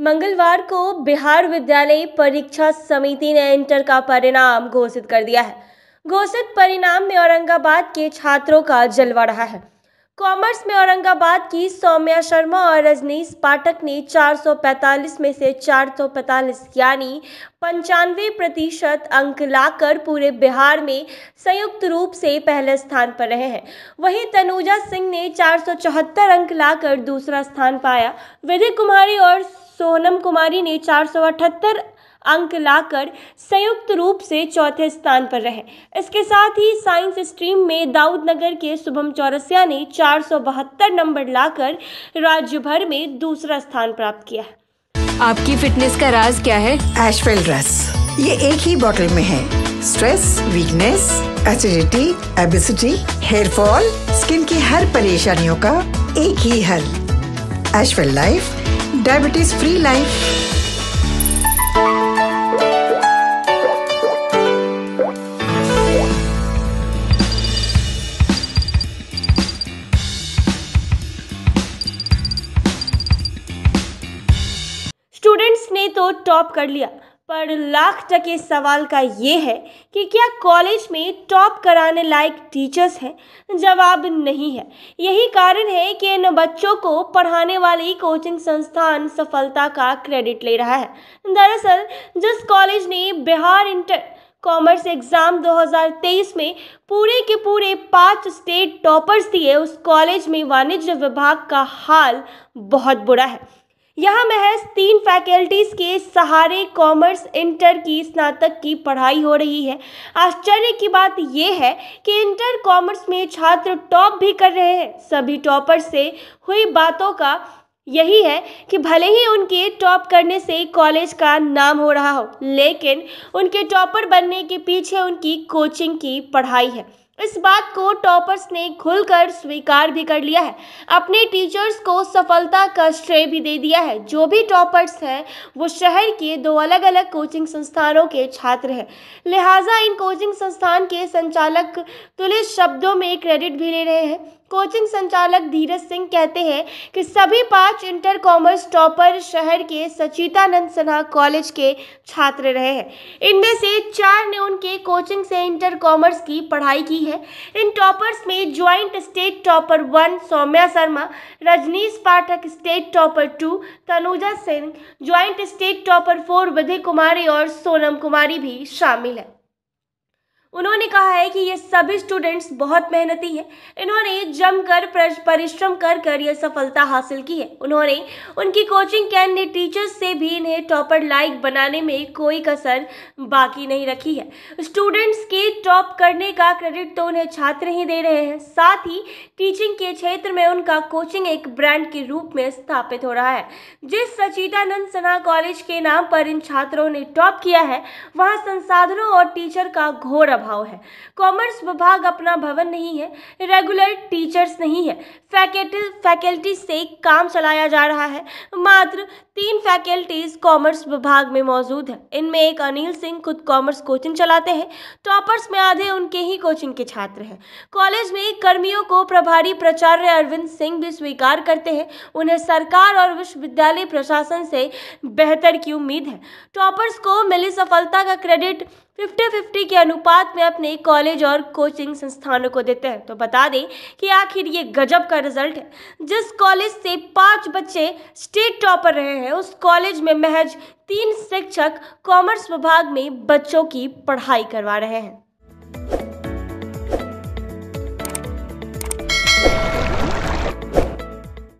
मंगलवार को बिहार विद्यालय परीक्षा समिति ने इंटर का परिणाम घोषित कर दिया है घोषित परिणाम में औरंगाबाद के छात्रों का जलवा रहा है कॉमर्स में औरंगाबाद की सौम्या शर्मा और रजनीश पाठक ने 445 में से 445 यानी पंचानवे प्रतिशत अंक लाकर पूरे बिहार में संयुक्त रूप से पहले स्थान पर रहे हैं वहीं तनुजा सिंह ने 474 अंक लाकर दूसरा स्थान पाया विजय कुमारी और सोनम कुमारी ने चार अंक लाकर संयुक्त रूप से चौथे स्थान पर रहे इसके साथ ही साइंस स्ट्रीम में दाऊदनगर के शुभम चौरसिया ने चार नंबर लाकर राज्य भर में दूसरा स्थान प्राप्त किया आपकी फिटनेस का राज क्या है एशफेल रस ये एक ही बॉटल में है stress weakness acidity obesity hair fall skin की हर परेशानियों का एक ही हल एशफेल life diabetes free life students ने तो टॉप कर लिया पर लाख टके सवाल का ये है कि क्या कॉलेज में टॉप कराने लायक टीचर्स हैं जवाब नहीं है यही कारण है कि इन बच्चों को पढ़ाने वाली कोचिंग संस्थान सफलता का क्रेडिट ले रहा है दरअसल जिस कॉलेज ने बिहार इंटर कॉमर्स एग्ज़ाम 2023 में पूरे के पूरे पांच स्टेट टॉपर्स दिए उस कॉलेज में वाणिज्य विभाग का हाल बहुत बुरा है यहाँ महज तीन फैकल्टीज के सहारे कॉमर्स इंटर की स्नातक की पढ़ाई हो रही है आश्चर्य की बात यह है कि इंटर कॉमर्स में छात्र टॉप भी कर रहे हैं सभी टॉपर से हुई बातों का यही है कि भले ही उनके टॉप करने से कॉलेज का नाम हो रहा हो लेकिन उनके टॉपर बनने के पीछे उनकी कोचिंग की पढ़ाई है इस बात को टॉपर्स ने खुलकर स्वीकार भी कर लिया है अपने टीचर्स को सफलता का श्रेय भी दे दिया है जो भी टॉपर्स हैं वो शहर के दो अलग अलग कोचिंग संस्थानों के छात्र हैं लिहाजा इन कोचिंग संस्थान के संचालक तुलिस शब्दों में क्रेडिट भी ले रहे हैं कोचिंग संचालक धीरज सिंह कहते हैं कि सभी पाँच इंटर कॉमर्स टॉपर शहर के सचितानंद सिन्हा कॉलेज के छात्र रहे हैं इनमें से चार ने उनके कोचिंग से इंटर कॉमर्स की पढ़ाई की की है इन टॉपर्स में joint state topper one Saumya Sharma Rajneesh Pathak state topper two Tanuja Singh joint state topper four Vidhi Kumari और सोनम कुमारी भी शामिल है उन्होंने कहा है कि ये सभी स्टूडेंट्स बहुत मेहनती हैं इन्होंने जमकर परिश्रम कर कर यह सफलता हासिल की है उन्होंने उनकी कोचिंग कैंडी टीचर्स से भी इन्हें टॉपर लाइक बनाने में कोई कसर बाकी नहीं रखी है स्टूडेंट्स के टॉप करने का क्रेडिट तो उन्हें छात्र ही दे रहे हैं साथ ही टीचिंग के क्षेत्र में उनका कोचिंग एक ब्रांड के रूप में स्थापित हो रहा है जिस सचिदानंद सना कॉलेज के नाम पर इन छात्रों ने टॉप किया है वहाँ संसाधनों और टीचर का घोर अभाव अभाव है कॉमर्स विभाग अपना भवन नहीं है रेगुलर टीचर्स नहीं है फैकल्टी फैकल्टी से काम चलाया जा रहा है मात्र तीन फैकल्टीज कॉमर्स विभाग में मौजूद है इनमें एक अनिल सिंह खुद कॉमर्स कोचिंग चलाते हैं टॉपर्स में आधे उनके ही कोचिंग के छात्र हैं कॉलेज में कर्मियों को प्रभारी प्राचार्य अरविंद सिंह भी स्वीकार करते हैं उन्हें सरकार और विश्वविद्यालय प्रशासन से बेहतर की उम्मीद है टॉपर्स को मिली सफलता का क्रेडिट फिफ्टी फिफ्टी के अनुपात में अपने कॉलेज और कोचिंग संस्थानों को देते हैं तो बता दें कि आखिर ये गजब का रिजल्ट है जिस कॉलेज से पांच बच्चे स्टेट टॉपर रहे हैं उस कॉलेज में महज तीन शिक्षक कॉमर्स विभाग में बच्चों की पढ़ाई करवा रहे हैं